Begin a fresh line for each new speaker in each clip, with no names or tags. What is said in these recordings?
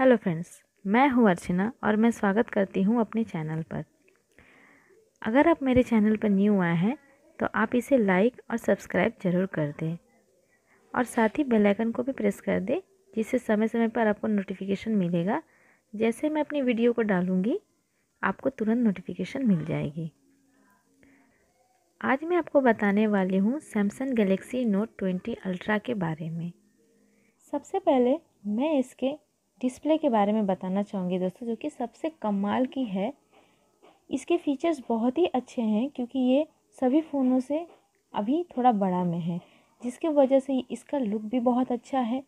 hello friends मैं हूं अर्चना और मैं स्वागत करती हूं अपने चैनल पर अगर आप मेरे चैनल पर न्यू आए हैं तो आप इसे लाइक और सब्सक्राइब ज़रूर कर दें और साथ ही बेल आइकन को भी प्रेस कर दें जिससे समय समय पर आपको नोटिफिकेशन मिलेगा जैसे मैं अपनी वीडियो को डालूँगी आपको तुरंत नोटिफिकेशन मिल जाएगी आज मैं आपको बताने वाली हूँ Samsung Galaxy Note twenty ultra के बारे में सबसे पहले मैं इसके डिस्प्ले के बारे में बताना चाहूँगी दोस्तों जो कि सबसे कमाल की है इसके फीचर्स बहुत ही अच्छे हैं क्योंकि ये सभी फ़ोनों से अभी थोड़ा बड़ा में है जिसके वजह से इसका लुक भी बहुत अच्छा है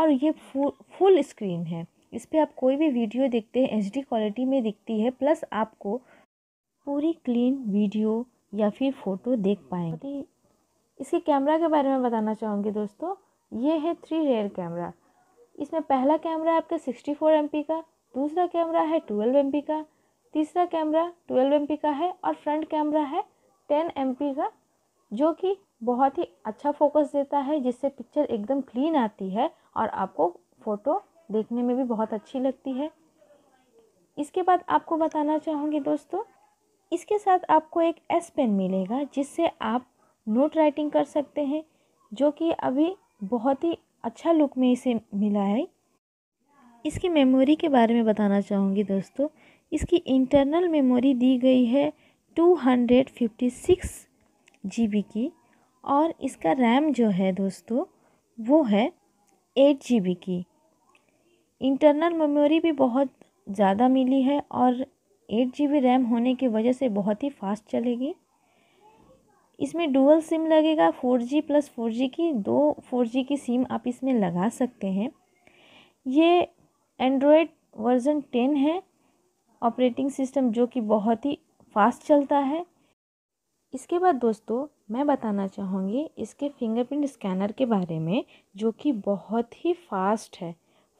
और ये फुल फुल स्क्रीन है इस पर आप कोई भी वीडियो देखते हैं एच क्वालिटी में दिखती है प्लस आपको पूरी क्लीन वीडियो या फिर फ़ोटो देख पाएंगे इसके कैमरा के बारे में बताना चाहूँगी दोस्तों ये है थ्री रेयर कैमरा इसमें पहला कैमरा है आपका सिक्सटी फोर एम पी का दूसरा कैमरा है ट्वेल्व एम पी का तीसरा कैमरा ट्वेल्व एम पी का है और फ्रंट कैमरा है टेन एम पी का जो कि बहुत ही अच्छा फोकस देता है जिससे पिक्चर एकदम क्लीन आती है और आपको फ़ोटो देखने में भी बहुत अच्छी लगती है इसके बाद आपको बताना चाहूँगी दोस्तों इसके साथ आपको एक एस पेन मिलेगा जिससे आप नोट राइटिंग कर सकते हैं जो कि अभी बहुत ही अच्छा लुक में इसे मिला है इसकी मेमोरी के बारे में बताना चाहूँगी दोस्तों इसकी इंटरनल मेमोरी दी गई है 256 जीबी की और इसका रैम जो है दोस्तों वो है 8 जीबी की इंटरनल मेमोरी भी बहुत ज़्यादा मिली है और एट जी बी रैम होने की वजह से बहुत ही फास्ट चलेगी इसमें डुअल सिम लगेगा four G plus four G की दो फोर जी की सिम आप इसमें लगा सकते हैं ये एंड्रॉयड वर्जन टेन है ऑपरेटिंग सिस्टम जो कि बहुत ही फास्ट चलता है इसके बाद दोस्तों मैं बताना चाहूँगी इसके फिंगरप्रिंट स्कैनर के बारे में जो कि बहुत ही फास्ट है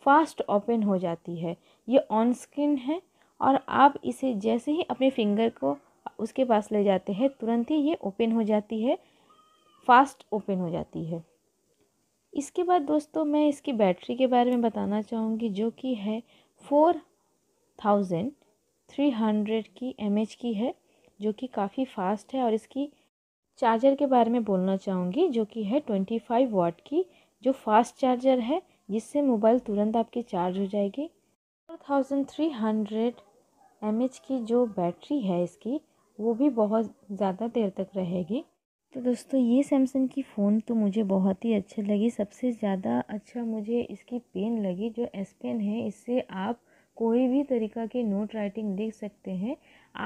फास्ट ओपन हो जाती है ये ऑन स्क्रीन है और आप इसे जैसे ही अपने फिंगर को उसके पास ले जाते हैं तुरंत ही ये ओपन हो जाती है फास्ट ओपन हो जाती है इसके बाद दोस्तों मैं इसकी बैटरी के बारे में बताना चाहूँगी जो कि है फोर थाउजेंड थ्री हंड्रेड की एम की है जो कि काफ़ी फास्ट है और इसकी चार्जर के बारे में बोलना चाहूँगी जो कि है ट्वेंटी फाइव वाट की जो फास्ट चार्जर है जिससे मोबाइल तुरंत आपकी चार्ज हो जाएगी four thousand three hundred M की जो बैटरी है इसकी वो भी बहुत ज़्यादा देर तक रहेगी तो दोस्तों ये सैमसंग की फ़ोन तो मुझे बहुत ही अच्छी लगी सबसे ज़्यादा अच्छा मुझे इसकी पेन लगी जो एस पेन है इससे आप कोई भी तरीका के नोट राइटिंग लिख सकते हैं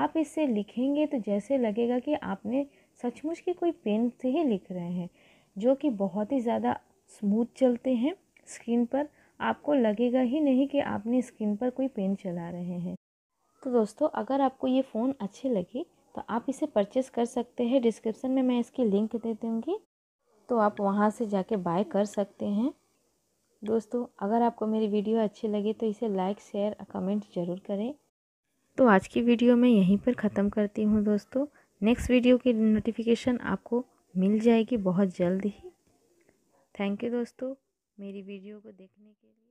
आप इससे लिखेंगे तो जैसे लगेगा कि आपने सचमुच की कोई पेन से ही लिख रहे हैं जो कि बहुत ही ज़्यादा स्मूथ चलते हैं स्क्रीन पर आपको लगेगा ही नहीं कि आपने स्क्रीन पर कोई पेन चला रहे हैं तो दोस्तों अगर आपको ये फ़ोन अच्छी लगे तो आप इसे परचेस कर सकते हैं डिस्क्रिप्शन में मैं इसकी लिंक दे दूँगी तो आप वहाँ से जाके बाय कर सकते हैं दोस्तों अगर आपको मेरी वीडियो अच्छी लगी तो इसे लाइक शेयर और कमेंट ज़रूर करें तो आज की वीडियो मैं यहीं पर ख़त्म करती हूँ दोस्तों नेक्स्ट वीडियो की नोटिफिकेशन आपको मिल जाएगी बहुत जल्द ही थैंक यू दोस्तों मेरी वीडियो को देखने के लिए